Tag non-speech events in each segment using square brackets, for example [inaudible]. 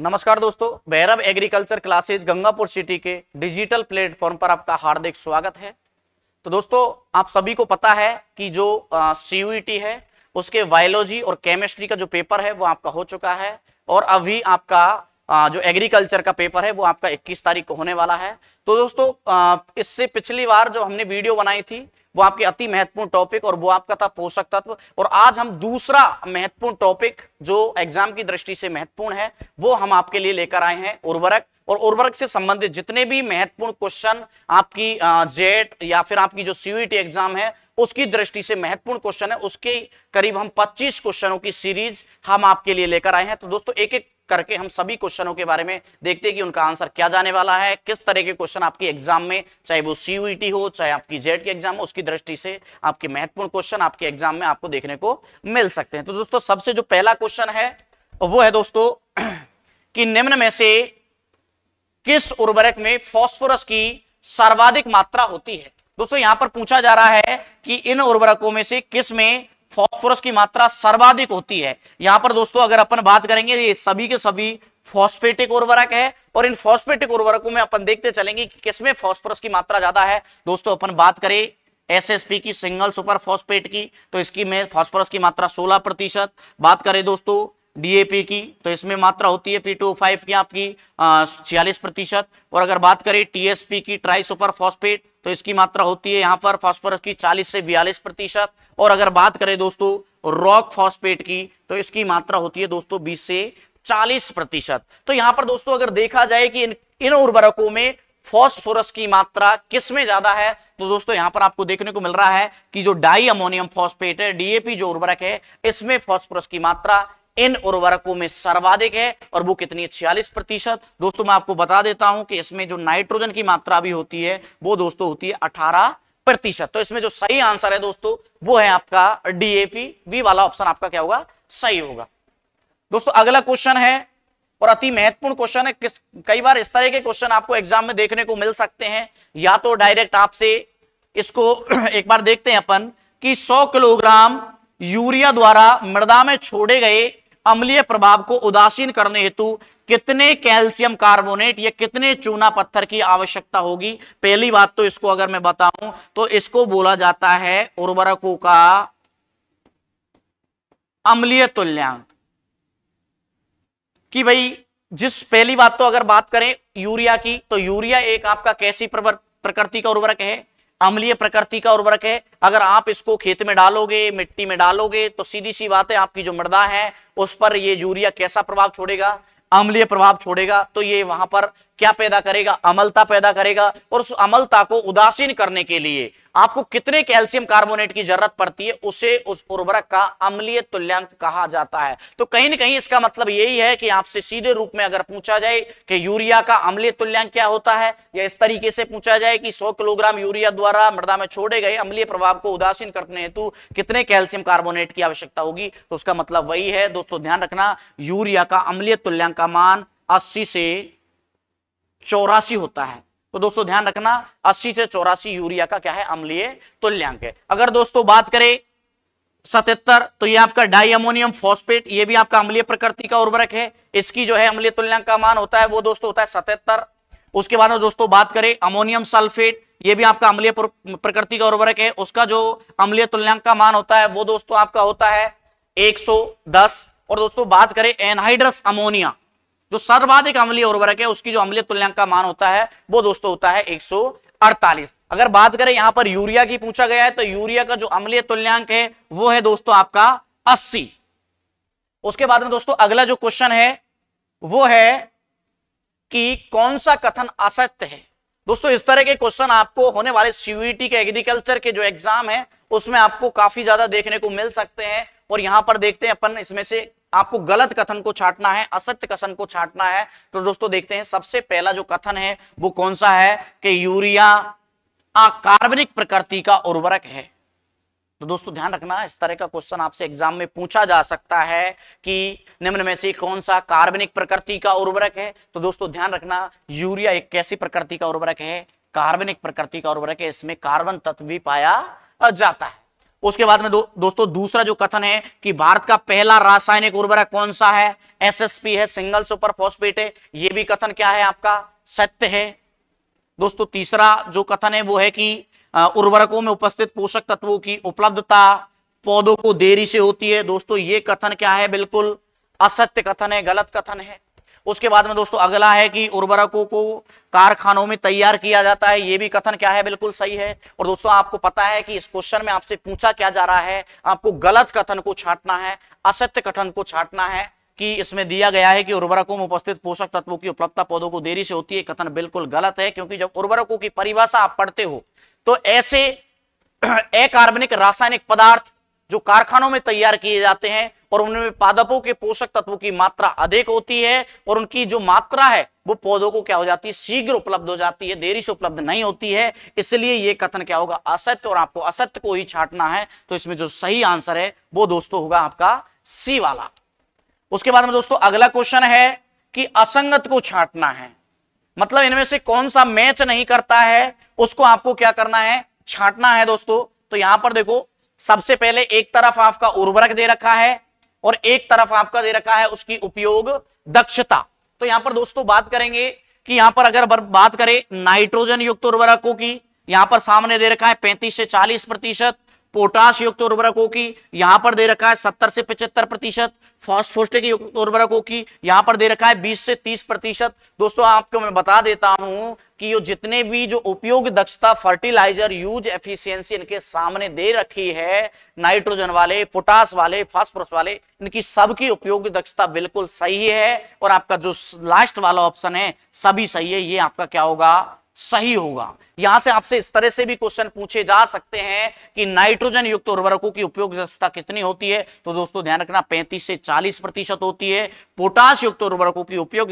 नमस्कार दोस्तों Bhairav agriculture classes Gangapur city के डिजिटल प्लेटफॉर्म पर आपका हार्दिक स्वागत है तो दोस्तों आप सभी को पता है कि जो सीयूईटी e है उसके बायोलॉजी और केमिस्ट्री का जो पेपर है वो आपका हो चुका है और अभी आपका आ, जो एग्रीकल्चर का पेपर है वो आपका 21 तारीख को होने वाला है तो दोस्तों इससे पिछली बार जो हमने वीडियो बनाई थी वो आपके अति महत्वपूर्ण टॉपिक और वो आपका था पोषक तत्व और आज हम दूसरा महत्वपूर्ण टॉपिक जो एग्जाम की दृष्टि से महत्वपूर्ण है वो हम आपके लिए लेकर आए हैं उर्वरक और उर्वरक से संबंधित जितने भी महत्वपूर्ण क्वेश्चन आपकी जेट या फिर आपकी जो सीयूटी एग्जाम e है उसकी दृष्टि से महत्वपूर्ण क्वेश्चन है उसके करीब हम 25 क्वेश्चनों की सीरीज हम आपके लिए लेकर आए हैं तो दोस्तों एक एक करके हम सभी क्वेश्चनों के बारे में देखते हैं कि उनका आंसर क्या जाने वाला है किस तरह के क्वेश्चन आपके एग्जाम में चाहे वो सीयूईटी e हो चाहे आपकी जेड के एग्जाम हो उसकी दृष्टि से आपके महत्वपूर्ण क्वेश्चन आपके एग्जाम में आपको देखने को मिल सकते हैं तो दोस्तों सबसे जो पहला क्वेश्चन है वो है दोस्तों [clears throat] कि निम्न में से किस उर्वरक में फॉस्फोरस की सर्वाधिक मात्रा होती है दोस्तों यहां पर पूछा जा रहा है कि इन उर्वरकों में से किस में फॉस्फोरस की मात्रा सर्वाधिक होती है यहां पर दोस्तों अगर अपन बात करेंगे ये सभी के सभी फॉस्फेटिक उर्वरक है और इन फॉस्फेटिक उर्वरकों में अपन देखते चलेंगे कि किसमें फॉस्फोरस की मात्रा ज्यादा है दोस्तों अपन बात करें एसएसपी की सिंगल सुपर फॉस्फेट की तो इसकी में फॉस्फोरस की मात्रा 16 प्रतिशत बात करें दोस्तों डीएपी की तो इसमें मात्रा होती है पी की आपकी छियालीस प्रतिशत और अगर बात करें टीएसपी की ट्राई सुपर फॉस्फेट तो इसकी मात्रा होती है यहां पर फॉस्फोरस की 40 से बयालीस प्रतिशत और अगर बात करें दोस्तों रॉक फॉस्फेट की तो इसकी मात्रा होती है दोस्तों बीस से चालीस प्रतिशत तो यहां पर दोस्तों अगर देखा जाए कि इन, इन उर्वरकों में फॉस्फोरस की मात्रा किसमें ज्यादा है तो दोस्तों यहां पर आपको देखने को मिल रहा है कि जो डाई अमोनियम फॉस्फेट है डीएपी जो उर्वरक है इसमें फॉस्फोरस की मात्रा इन उर्वरकों में सर्वाधिक है और वो कितनी है छियालीस प्रतिशत दोस्तों मैं आपको बता देता हूं कि इसमें जो नाइट्रोजन की मात्रा भी होती है वो दोस्तों होती है अठारह प्रतिशत तो इसमें जो सही आंसर है दोस्तों वो है आपका डीएपी वी वाला ऑप्शन आपका क्या होगा सही होगा दोस्तों अगला क्वेश्चन है और अति महत्वपूर्ण क्वेश्चन है किस कई बार इस तरह के क्वेश्चन आपको एग्जाम में देखने को मिल सकते हैं या तो डायरेक्ट आपसे इसको [clears throat] एक बार देखते हैं अपन कि 100 किलोग्राम यूरिया द्वारा मृदा में छोड़े गए अम्लीय प्रभाव को उदासीन करने हेतु कितने कैल्शियम कार्बोनेट या कितने चूना पत्थर की आवश्यकता होगी पहली बात तो इसको अगर मैं बताऊं तो इसको बोला जाता है उर्वरकों का अम्लीय तुल्यांक कि भाई जिस पहली बात तो अगर बात करें यूरिया की तो यूरिया एक आपका कैसी प्रकृति का उर्वरक है अम्लीय प्रकृति का उर्वरक है अगर आप इसको खेत में डालोगे मिट्टी में डालोगे तो सीधी सी बात है आपकी जो मृदा है उस पर ये यूरिया कैसा प्रभाव छोड़ेगा अम्लीय प्रभाव छोड़ेगा तो ये वहां पर क्या पैदा करेगा अमलता पैदा करेगा और उस अमलता को उदासीन करने के लिए आपको कितने कैल्शियम कार्बोनेट की जरूरत पड़ती है उसे उस उर्वरक का अम्लीय तुल्यांक कहा जाता है तो कहीं ना कहीं इसका मतलब यही है कि आपसे सीधे रूप में अगर पूछा जाए कि यूरिया का अम्लीय तुल्यांक क्या होता है या इस तरीके से पूछा जाए कि सौ किलोग्राम यूरिया द्वारा मृदा में छोड़े गए अम्लीय प्रभाव को उदासीन करने हेतु कितने कैल्शियम कार्बोनेट की आवश्यकता होगी तो उसका मतलब वही है दोस्तों ध्यान रखना यूरिया का अम्लीय तुल्यांक का मान अस्सी से चौरासी होता है तो दोस्तों ध्यान रखना 80 से चौरासी यूरिया का क्या है अम्लीय तुल्यांक है अगर दोस्तों बात करें सतहत्तर तो ये आपका डाई अमोनियम फॉस्फेट ये भी आपका अम्लीय प्रकृति का उर्वरक है इसकी जो है अम्लीय तुल्यांक का मान होता है वो दोस्तों होता है सतहत्तर उसके बाद में दोस्तों बात करें अमोनियम सल्फेट ये भी आपका अम्लीय प्रकृति का उर्वरक है उसका जो अम्लीय तुल्यांक का मान होता है वो दोस्तों आपका होता है एक और दोस्तों बात करें एनहाइड्रस अमोनिया जो सर्वाधिक अम्लीय उर्वरक है उसकी जो अम्लीय तुल्यांक का मान होता है वो दोस्तों होता है 148 अगर बात करें यहां पर यूरिया की पूछा गया है तो यूरिया का जो अम्लीय तुल्यांक है वो है दोस्तों आपका अस्सी उसके बाद में दोस्तों अगला जो क्वेश्चन है वो है कि कौन सा कथन असत्य है दोस्तों इस तरह के क्वेश्चन आपको होने वाले सीवीटी के एग्रीकल्चर के जो एग्जाम है उसमें आपको काफी ज्यादा देखने को मिल सकते हैं और यहां पर देखते हैं अपन इसमें से आपको गलत कथन को छाटना है असत्य कथन को छाटना है तो दोस्तों देखते हैं सबसे पहला जो कथन है वो कौन सा है कि यूरिया कार्बनिक प्रकृति का उर्वरक है तो दोस्तों ध्यान रखना इस तरह का क्वेश्चन आपसे एग्जाम में पूछा जा सकता है कि निम्न में से कौन सा कार्बनिक प्रकृति का उर्वरक है तो दोस्तों ध्यान रखना यूरिया एक कैसी प्रकृति का उर्वरक है कार्बनिक प्रकृति का उर्वरक है इसमें कार्बन तत्व भी पाया जाता है उसके बाद में दो, दोस्तों दूसरा जो कथन है कि भारत का पहला रासायनिक उर्वरक कौन सा है एसएसपी है सिंगल सुपर फॉस्फेट है यह भी कथन क्या है आपका सत्य है दोस्तों तीसरा जो कथन है वो है कि उर्वरकों में उपस्थित पोषक तत्वों की उपलब्धता पौधों को देरी से होती है दोस्तों ये कथन क्या है बिल्कुल असत्य कथन है गलत कथन है उसके बाद में दोस्तों अगला है कि उर्वरकों को कारखानों में तैयार किया जाता है ये भी कथन क्या है बिल्कुल सही है और दोस्तों आपको पता है कि इस क्वेश्चन में आपसे पूछा क्या जा रहा है आपको गलत कथन को छाटना है असत्य कथन को छाटना है कि इसमें दिया गया है कि उर्वरकों में उपस्थित पोषक तत्वों की उपलब्धता पौधों को देरी से होती है कथन बिल्कुल गलत है क्योंकि जब उर्वरकों की परिभाषा आप पढ़ते हो तो ऐसे [clears throat] अकार्बनिक रासायनिक पदार्थ जो कारखानों में तैयार किए जाते हैं और उनमें पादपों के पोषक तत्वों की मात्रा अधिक होती है और उनकी जो मात्रा है वो पौधों को क्या हो जाती है शीघ्र उपलब्ध हो जाती है देरी से उपलब्ध नहीं होती है इसलिए ये कथन क्या होगा असत्य और आपको असत्य को ही छाटना है तो इसमें जो सही आंसर है वो दोस्तों होगा आपका सी वाला उसके बाद में दोस्तों अगला क्वेश्चन है कि असंगत को छाटना है मतलब इनमें से कौन सा मैच नहीं करता है उसको आपको क्या करना है छाटना है दोस्तों तो यहां पर देखो सबसे पहले एक तरफ आपका उर्वरक दे रखा है और एक तरफ आपका दे रखा है उसकी उपयोग दक्षता तो यहां पर दोस्तों बात करेंगे कि यहां पर अगर बात करें नाइट्रोजन युक्त उर्वरकों की यहां पर सामने दे रखा है पैंतीस से चालीस प्रतिशत पोटाश युक्त उर्वरकों की यहां पर दे रखा है सत्तर से पिछहत्तर प्रतिशत फॉस्फोस्टिक युक्त उर्वरकों की यहां पर दे रखा है बीस से तीस प्रतिशत दोस्तों आपको मैं बता देता हूं कि ये जितने भी जो उपयोग दक्षता फर्टिलाइजर यूज एफिशिएंसी इनके सामने दे रखी है नाइट्रोजन वाले पोटास वाले फास्फोरस वाले इनकी सबकी उपयोग दक्षता बिल्कुल सही है और आपका जो लास्ट वाला ऑप्शन है सभी सही है ये आपका क्या होगा सही होगा यहां से आपसे इस तरह से भी क्वेश्चन पूछे जा सकते हैं कि नाइट्रोजन युक्त उर्वरकों की उपयोग कितनी होती है तो दोस्तों ध्यान रखना 35 से 40 प्रतिशत होती है पोटास युक्त उर्वरकों की उपयोग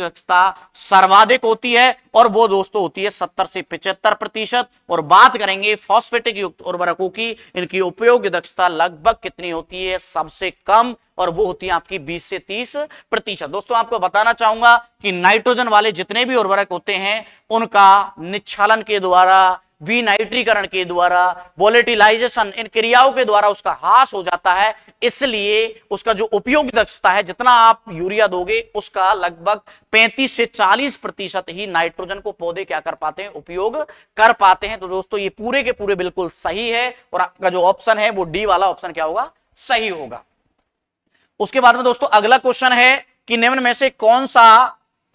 सर्वाधिक होती है और वो दोस्तों होती है 70 से 75 प्रतिशत और बात करेंगे फॉस्फेटिक युक्त उर्वरकों की इनकी उपयोग दक्षता लगभग कितनी होती है सबसे कम और वो होती है आपकी 20 से 30 प्रतिशत दोस्तों आपको बताना चाहूंगा कि नाइट्रोजन वाले जितने भी उर्वरक होते हैं उनका निच्छालन के द्वारा विनाइट्रीकरण के द्वारा वोलेटिलाइजेशन इन क्रियाओं के द्वारा उसका हास हो जाता है इसलिए उसका जो उपयोग दक्षता है जितना आप यूरिया दोगे उसका लगभग 35 से 40 प्रतिशत ही नाइट्रोजन को पौधे क्या कर पाते हैं उपयोग कर पाते हैं तो दोस्तों ये पूरे के पूरे बिल्कुल सही है और आपका जो ऑप्शन है वो डी वाला ऑप्शन क्या होगा सही होगा उसके बाद में दोस्तों अगला क्वेश्चन है कि निम्न में से कौन सा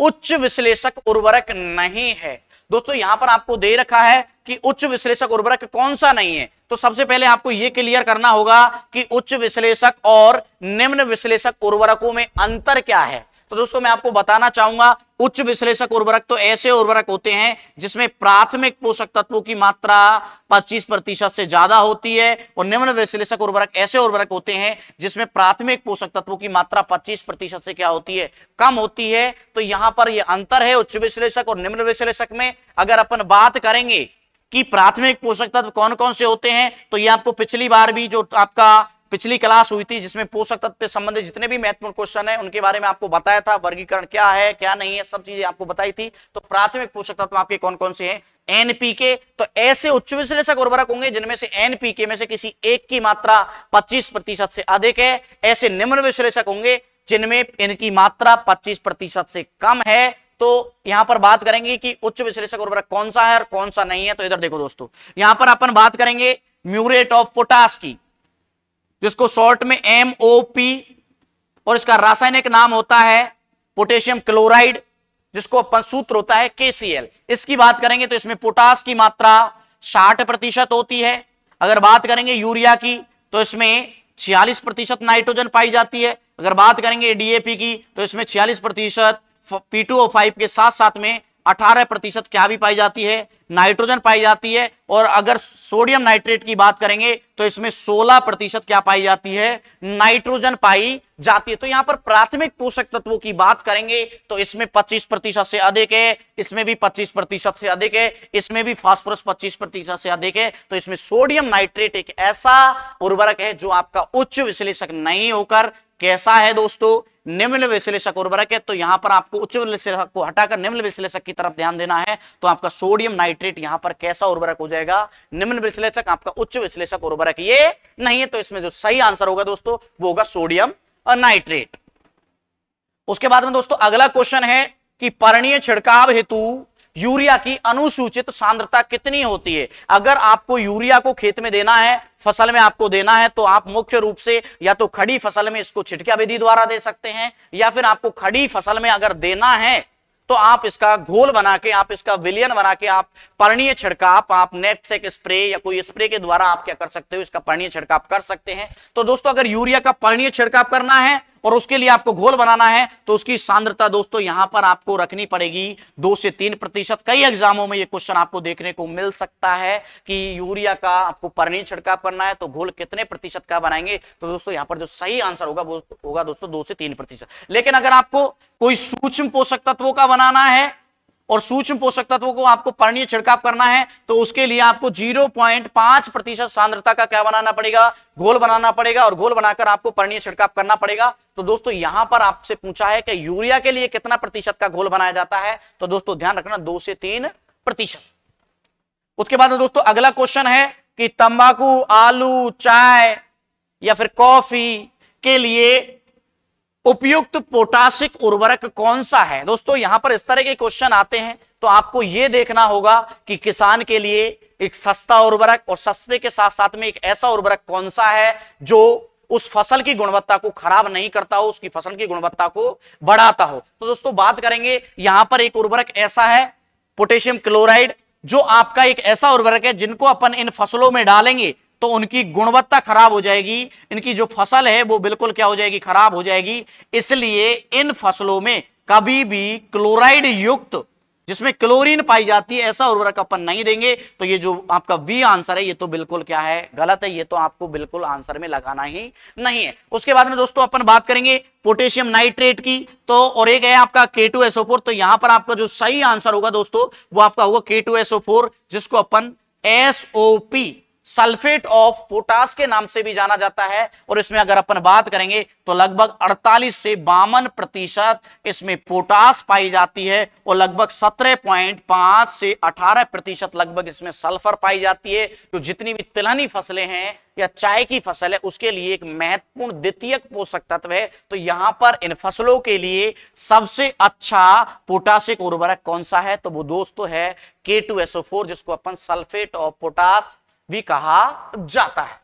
उच्च विश्लेषक उर्वरक नहीं है दोस्तों यहां पर आपको दे रखा है कि उच्च विश्लेषक उर्वरक कौन सा नहीं है तो सबसे पहले आपको यह क्लियर करना होगा कि उच्च विश्लेषक और निम्न विश्लेषक उर्वरकों में अंतर क्या है तो दोस्तों मैं आपको बताना चाहूंगा उच्च विश्लेषक उर्वरक तो ऐसे उर्वरक होते हैं जिसमें प्राथमिक पोषक तत्वों की मात्रा 25 प्रतिशत से ज्यादा होती है और निम्न विश्लेषक उर्वरक ऐसे उर्वरक होते हैं जिसमें प्राथमिक पोषक तत्वों की मात्रा 25 प्रतिशत से क्या होती है कम होती है तो यहां पर यह अंतर है उच्च विश्लेषक और निम्न विश्लेषक में अगर अपन बात करेंगे कि प्राथमिक पोषक तत्व कौन कौन से होते हैं तो ये आपको पिछली बार भी जो आपका पिछली क्लास हुई थी जिसमें पोषक तत्व से संबंधित जितने भी महत्वपूर्ण क्वेश्चन है उनके बारे में आपको बताया था वर्गीकरण क्या है क्या नहीं है सब चीजें आपको बताई थी तो प्राथमिक पोषक तत्व आपके कौन कौन से हैं एनपीके तो ऐसे उच्च विश्लेषक उर्वरक होंगे जिनमें से एनपीके में से किसी एक की मात्रा पच्चीस प्रतिशत से अधिक है ऐसे निम्न विश्लेषक होंगे जिनमें इनकी मात्रा पच्चीस प्रतिशत से कम है तो यहां पर बात करेंगे कि उच्च विश्लेषक उर्वरक कौन सा है और कौन सा नहीं है तो इधर देखो दोस्तों यहां पर अपन बात करेंगे म्यूरेट ऑफ पोटास की जिसको शॉर्ट में एम ओ पी और इसका रासायनिक नाम होता है पोटेशियम क्लोराइड जिसको अपन सूत्र होता है एल इसकी बात करेंगे तो इसमें पोटास की मात्रा साठ प्रतिशत होती है अगर बात करेंगे यूरिया की तो इसमें छियालीस प्रतिशत नाइट्रोजन पाई जाती है अगर बात करेंगे डीएपी की तो इसमें छियालीस प्रतिशत पी के साथ साथ में 18 प्रतिशत क्या भी पाई जाती है नाइट्रोजन पाई जाती है और अगर सोडियम नाइट्रेट की बात करेंगे तो इसमें 16 प्रतिशत क्या पाई जाती है नाइट्रोजन पाई जाती है तो यहां पर प्राथमिक पोषक तत्वों की बात करेंगे तो इसमें 25 प्रतिशत से अधिक है इसमें भी 25 प्रतिशत से अधिक है इसमें भी फॉस्फोरस पच्चीस प्रतिशत से अधिक है तो इसमें सोडियम नाइट्रेट एक ऐसा उर्वरक है जो आपका उच्च विश्लेषक नहीं होकर कैसा है दोस्तों निम्न विश्लेषक उर्वरक है तो यहां पर आपको उच्च विश्लेषक को हटाकर निम्न विश्लेषक की तरफ ध्यान देना है तो आपका सोडियम नाइट्रेट यहां पर कैसा उर्वरक हो जाएगा निम्न विश्लेषक आपका उच्च विश्लेषक उर्वरक ये नहीं है तो इसमें जो सही आंसर होगा दोस्तों वो होगा सोडियम नाइट्रेट उसके बाद में दोस्तों अगला क्वेश्चन है कि पर्णीय छिड़काव हेतु यूरिया की अनुसूचित सांद्रता कितनी होती है अगर आपको यूरिया को खेत में देना है फसल में आपको देना है तो आप मुख्य रूप से या तो खड़ी फसल में इसको छिटका विधि द्वारा दे सकते हैं या फिर आपको खड़ी फसल में अगर देना है तो आप इसका घोल बना के आप इसका विलियन बना के आप पर्णीय छिड़काव आप नेट सेक स्प्रे या कोई स्प्रे के द्वारा आप क्या कर सकते हो इसका पर्णीय छिड़काव कर सकते हैं तो दोस्तों अगर यूरिया का पर्णीय छिड़काव करना है और उसके लिए आपको घोल बनाना है तो उसकी सांद्रता दोस्तों यहां पर आपको रखनी पड़ेगी दो से तीन प्रतिशत कई एग्जामों में ये क्वेश्चन आपको देखने को मिल सकता है कि यूरिया का आपको परनी छिड़काव करना है तो घोल कितने प्रतिशत का बनाएंगे तो दोस्तों यहां पर जो सही आंसर होगा वो होगा दोस्तों दो से तीन प्रतिशत लेकिन अगर आपको कोई सूक्ष्म पोषक तत्वों का बनाना है और सूक्ष्म पोषक तत्वों को आपको पर्णीय छिड़काव करना है तो उसके लिए आपको 0.5 प्रतिशत सांद्रता का क्या बनाना पड़ेगा घोल बनाना पड़ेगा और घोल बनाकर आपको पर्णीय छिड़काव करना पड़ेगा तो दोस्तों यहां पर आपसे पूछा है कि यूरिया के लिए कितना प्रतिशत का घोल बनाया जाता है तो दोस्तों ध्यान रखना दो से तीन प्रतिशत उसके बाद दोस्तों अगला क्वेश्चन है कि तंबाकू आलू चाय या फिर कॉफी के लिए उपयुक्त पोटासिक उर्वरक कौन सा है दोस्तों यहां पर इस तरह के क्वेश्चन आते हैं तो आपको यह देखना होगा कि किसान के लिए एक सस्ता उर्वरक और सस्ते के साथ साथ में एक ऐसा उर्वरक कौन सा है जो उस फसल की गुणवत्ता को खराब नहीं करता हो उसकी फसल की गुणवत्ता को बढ़ाता हो तो दोस्तों बात करेंगे यहां पर एक उर्वरक ऐसा है पोटेशियम क्लोराइड जो आपका एक ऐसा उर्वरक है जिनको अपन इन फसलों में डालेंगे तो उनकी गुणवत्ता खराब हो जाएगी इनकी जो फसल है वो बिल्कुल क्या हो जाएगी खराब हो जाएगी इसलिए इन फसलों में कभी भी क्लोराइड युक्त जिसमें क्लोरीन पाई जाती है ऐसा उर्वरक अपन नहीं देंगे तो ये जो आपका वी आंसर है ये तो बिल्कुल क्या है गलत है ये तो आपको बिल्कुल आंसर में लगाना ही नहीं है उसके बाद में दोस्तों अपन बात करेंगे पोटेशियम नाइट्रेट की तो और एक है आपका के टू एसओ फोर तो यहां पर आपका जो सही आंसर होगा दोस्तों वो आपका होगा के टू एसओ फोर जिसको अपन एसओपी सल्फेट ऑफ पोटास के नाम से भी जाना जाता है और इसमें अगर अपन बात करेंगे तो लगभग 48 से बावन प्रतिशत इसमें पोटास पाई जाती है और लगभग 17.5 से 18 प्रतिशत लगभग इसमें सल्फर पाई जाती है तो जितनी भी तिलहनी फसलें हैं या चाय की फसल है उसके लिए एक महत्वपूर्ण द्वितीय पोषक तत्व है तो यहां पर इन फसलों के लिए सबसे अच्छा पोटासिक उर्वरक कौन सा है तो वो दोस्तों तो है के जिसको अपन सल्फेट ऑफ पोटास भी कहा जाता है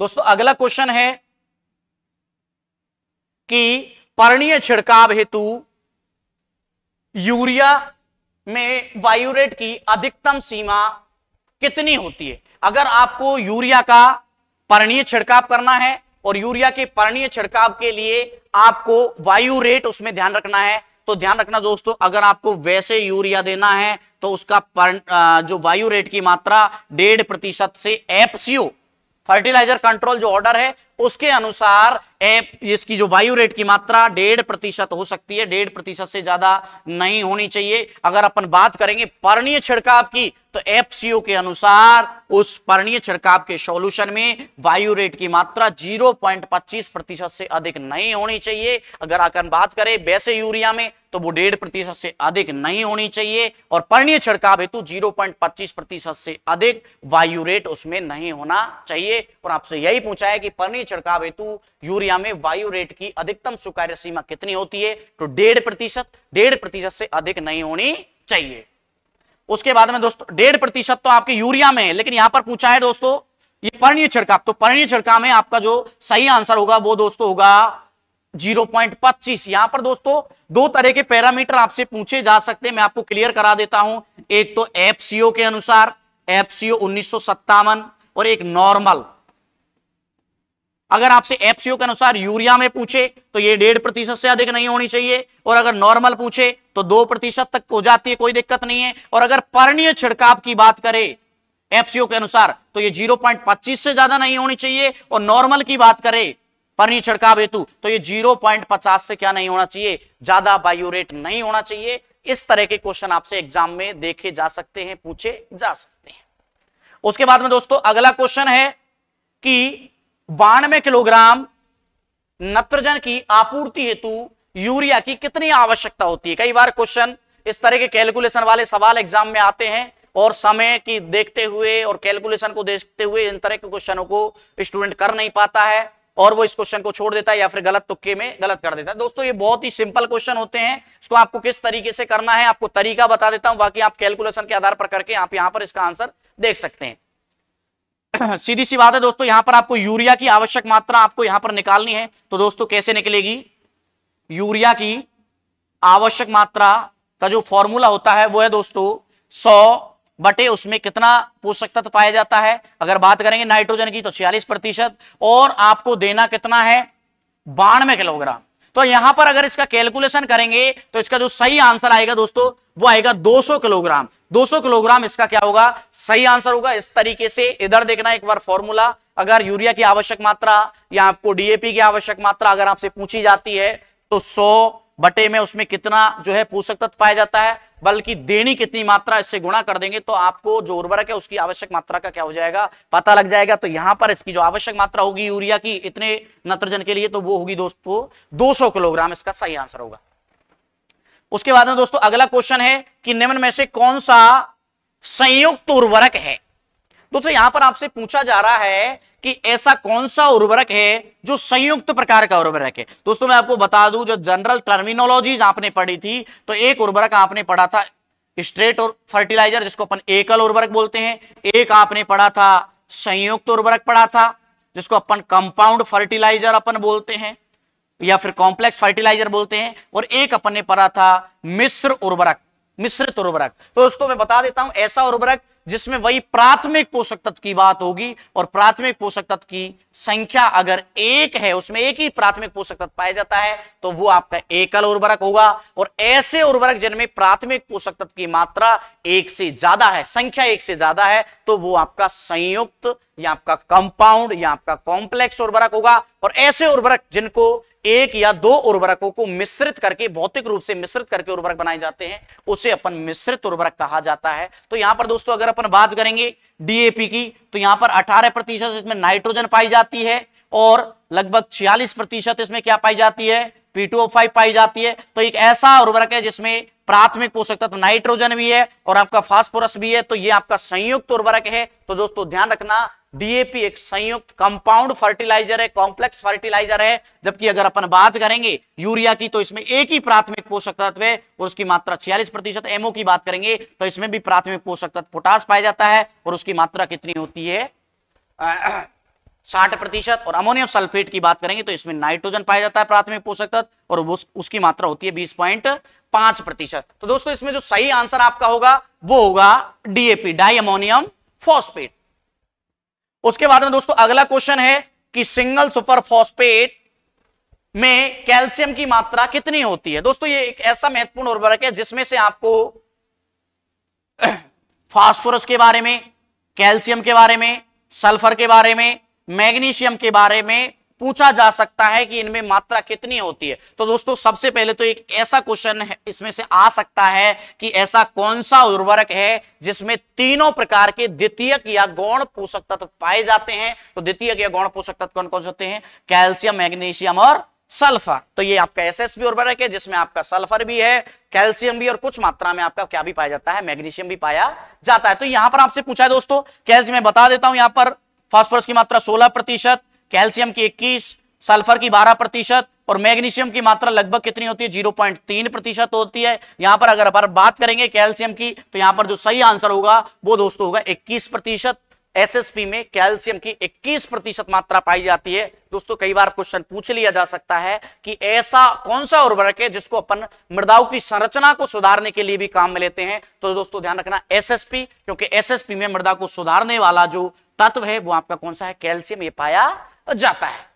दोस्तों अगला क्वेश्चन है कि पर्णीय छिड़काव हेतु यूरिया में वायुरेट की अधिकतम सीमा कितनी होती है अगर आपको यूरिया का पर्णीय छिड़काव करना है और यूरिया के पर्णीय छिड़काव के लिए आपको वायु रेट उसमें ध्यान रखना है तो ध्यान रखना दोस्तों अगर आपको वैसे यूरिया देना है तो उसका पर, जो वायु रेट की मात्रा डेढ़ प्रतिशत से एपसीओ फर्टिलाइजर कंट्रोल जो ऑर्डर है उसके अनुसार इसकी जो वायु रेट की मात्रा डेढ़ प्रतिशत हो सकती है डेढ़ प्रतिशत से ज्यादा नहीं होनी चाहिए अगर अपन बात करेंगे पर्णीय छिड़काव की तो एफसीओ के अनुसार उस पर्णीय छिड़काव के सॉल्यूशन में वायु रेट की मात्रा 0.25 प्रतिशत से अधिक नहीं होनी चाहिए अगर अपन बात करें वैसे यूरिया में तो वो डेढ़ प्रतिशत से अधिक नहीं होनी चाहिए और पर्णीय छिड़काव हेतु 0.25 प्रतिशत से अधिक वायु रेट उसमें नहीं होना चाहिए और आपसे यही पूछा है कि पर्णीय छिड़काव हेतु यूरिया में वायु रेट की अधिकतम स्वीकार्य सीमा कितनी होती है तो डेढ़ प्रतिशत डेढ़ प्रतिशत से अधिक नहीं होनी चाहिए उसके बाद में दोस्तों डेढ़ प्रतिशत तो आपके यूरिया में है लेकिन यहां पर पूछा है दोस्तों ये पर्णीय छिड़काव तो पर्णीय छिड़काव में आपका जो सही आंसर होगा वो दोस्तों होगा 0.25 यहां पर दोस्तों दो तरह के पैरामीटर आपसे पूछे जा सकते हैं मैं आपको क्लियर करा देता हूं एक तो एफ के अनुसार एफ उन्नीस और एक नॉर्मल अगर आपसे एफ के अनुसार यूरिया में पूछे तो ये डेढ़ प्रतिशत से अधिक नहीं होनी चाहिए और अगर नॉर्मल पूछे तो दो प्रतिशत तक हो जाती है कोई दिक्कत नहीं है और अगर पर्णीय छिड़काव की बात करें एफसीओ के अनुसार तो ये 0.25 से ज्यादा नहीं होनी चाहिए और नॉर्मल की बात करें पर नहीं छिड़काव हेतु तो ये 0.50 से क्या नहीं होना चाहिए ज्यादा बायोरेट नहीं होना चाहिए इस तरह के क्वेश्चन आपसे एग्जाम में देखे जा सकते हैं पूछे जा सकते हैं उसके बाद में दोस्तों अगला क्वेश्चन है कि बानवे किलोग्राम नत्रजन की आपूर्ति हेतु यूरिया की कितनी आवश्यकता होती है कई बार क्वेश्चन इस तरह के कैलकुलेशन वाले सवाल एग्जाम में आते हैं और समय की देखते हुए और कैलकुलेशन को देखते हुए इन तरह के क्वेश्चनों को स्टूडेंट कर नहीं पाता है और वो इस क्वेश्चन को छोड़ देता है या फिर गलत तुक्के में गलत कर देता है दोस्तों ये बहुत ही सिंपल क्वेश्चन होते हैं इसको आपको किस तरीके से करना है आपको तरीका बता देता हूं बाकी आप कैलकुलेशन के आधार पर करके आप यहां पर इसका आंसर देख सकते हैं [clears throat] सीधी सी बात है दोस्तों यहां पर आपको यूरिया की आवश्यक मात्रा आपको यहां पर निकालनी है तो दोस्तों कैसे निकलेगी यूरिया की आवश्यक मात्रा का जो फॉर्मूला होता है वो है दोस्तों सौ बटे उसमें कितना पोषक तत्व पाया जाता है अगर बात करेंगे नाइट्रोजन की तो छियालीस प्रतिशत और आपको देना कितना है बानवे किलोग्राम तो यहां पर अगर इसका कैलकुलेशन करेंगे तो इसका जो सही आंसर आएगा दोस्तों वो आएगा 200 किलोग्राम 200 किलोग्राम इसका क्या होगा सही आंसर होगा इस तरीके से इधर देखना एक बार फॉर्मूला अगर यूरिया की आवश्यक मात्रा या आपको डीएपी की आवश्यक मात्रा अगर आपसे पूछी जाती है तो सौ बटे में उसमें कितना जो है पोषक तत्व पाया जाता है बल्कि देनी कितनी मात्रा इससे गुणा कर देंगे तो आपको जो उर्वरक है उसकी आवश्यक मात्रा का क्या हो जाएगा पता लग जाएगा तो यहां पर इसकी जो आवश्यक मात्रा होगी यूरिया की इतने नत्रजन के लिए तो वो होगी दोस्तों सौ किलोग्राम इसका सही आंसर होगा उसके बाद में दोस्तों अगला क्वेश्चन है कि निम्न में से कौन सा संयुक्त उर्वरक है दोस्तों यहां पर आपसे पूछा जा रहा है कि ऐसा कौन सा उर्वरक है जो संयुक्त प्रकार का उर्वरक है दोस्तों मैं आपको बता दूं जो जनरल टर्मिनोलॉजीज आपने पढ़ी थी तो एक उर्वरक आपने पढ़ा था स्ट्रेट और फर्टिलाइजर जिसको अपन एकल उर्वरक बोलते हैं एक आपने पढ़ा था संयुक्त उर्वरक पढ़ा था जिसको अपन कंपाउंड फर्टिलाइजर अपन बोलते हैं या फिर कॉम्प्लेक्स फर्टिलाइजर बोलते हैं और एक अपन ने पढ़ा था मिश्र उर्वरक मिश्रित उर्वरक तो उसको मैं बता देता हूं ऐसा उर्वरक जिसमें वही प्राथमिक पोषक तत्व की बात होगी और प्राथमिक पोषक तत्व की संख्या अगर एक है उसमें एक ही प्राथमिक पोषक तत्व पाया जाता है तो वो आपका एकल उर्वरक होगा और ऐसे उर्वरक जिनमें प्राथमिक पोषक तत्व की मात्रा एक से ज्यादा है संख्या एक से ज्यादा है तो वो आपका संयुक्त या आपका कंपाउंड या आपका कॉम्प्लेक्स उर्वरक होगा और ऐसे उर्वरक जिनको एक या दो उर्वरकों को मिश्रित करके भौतिक रूप से मिश्रित करके उर्वरक बनाए जाते हैं उसे अपन मिश्रित उर्वरक कहा जाता है तो यहां पर दोस्तों अगर अपन बात करेंगे डीएपी की तो यहां पर अठारह प्रतिशत इसमें नाइट्रोजन पाई जाती है और लगभग छियालीस प्रतिशत इसमें क्या पाई जाती है पीटूओ5 पाई जाती है तो एक ऐसा उर्वरक है जिसमें प्राथमिक पोषक तत्व नाइट्रोजन भी है और आपका फास्फोरस भी है तो ये आपका संयुक्त उर्वरक है तो दोस्तों ध्यान रखना डीएपी एक संयुक्त कंपाउंड फर्टिलाइजर है कॉम्प्लेक्स फर्टिलाइजर है जबकि अगर अपन बात करेंगे यूरिया की तो इसमें एक ही प्राथमिक पोषक तत्व है और उसकी मात्रा छियालीस प्रतिशत एमओ की बात करेंगे तो इसमें भी प्राथमिक पोषक तत्व पोटास पाया जाता है और उसकी मात्रा कितनी होती है साठ प्रतिशत और अमोनियम सल्फेट की बात करेंगे तो इसमें नाइट्रोजन पाया जाता है प्राथमिक पोषक तत्व और उस, उसकी मात्रा होती है बीस पॉइंट पांच प्रतिशत तो दोस्तों इसमें जो सही आंसर आपका होगा वो होगा डीएपी डाई अमोनियम फॉस्फेट उसके बाद में दोस्तों अगला क्वेश्चन है कि सिंगल सुपर फॉस्पेट में कैल्शियम की मात्रा कितनी होती है दोस्तों ये एक ऐसा महत्वपूर्ण उर्वरक है जिसमें से आपको फास्फोरस [coughs] के बारे में कैल्शियम के बारे में सल्फर के बारे में मैग्नीशियम के बारे में पूछा जा सकता है कि इनमें मात्रा कितनी होती है तो दोस्तों सबसे पहले तो एक ऐसा क्वेश्चन इसमें से आ सकता है कि ऐसा कौन सा उर्वरक है जिसमें तीनों प्रकार के द्वितीयक या गौण पोषक तत्व पाए जाते हैं तो द्वितीयक या गौण पोषक तत्व कौन कौन से होते हैं कैल्शियम मैग्नीशियम और सल्फर तो ये आपका भी उर्वरक है जिसमें आपका सल्फर भी है कैल्शियम भी और कुछ मात्रा में आपका क्या भी पाया जाता है मैग्नीशियम भी पाया जाता है तो यहां पर आपसे पूछा है दोस्तों कैल्शियम मैं बता देता हूं यहां पर फास्फोरस की मात्रा सोलह प्रतिशत कैल्शियम की इक्कीस सल्फर की बारह प्रतिशत और मैग्नीशियम की मात्रा लगभग कितनी होती है जीरो पॉइंट तीन प्रतिशत होती है यहां पर अगर अपन बात करेंगे कैल्शियम की तो यहां पर जो सही आंसर होगा वो दोस्तों होगा इक्कीस प्रतिशत एसएसपी में कैल्शियम की 21 प्रतिशत मात्रा पाई जाती है दोस्तों कई बार क्वेश्चन पूछ लिया जा सकता है कि ऐसा कौन सा उर्वरक है जिसको अपन मृदाओं की संरचना को सुधारने के लिए भी काम में लेते हैं तो दोस्तों ध्यान रखना एसएसपी क्योंकि एसएसपी में मृदा को सुधारने वाला जो तत्व है वो आपका कौन सा है कैल्शियम ये पाया जाता है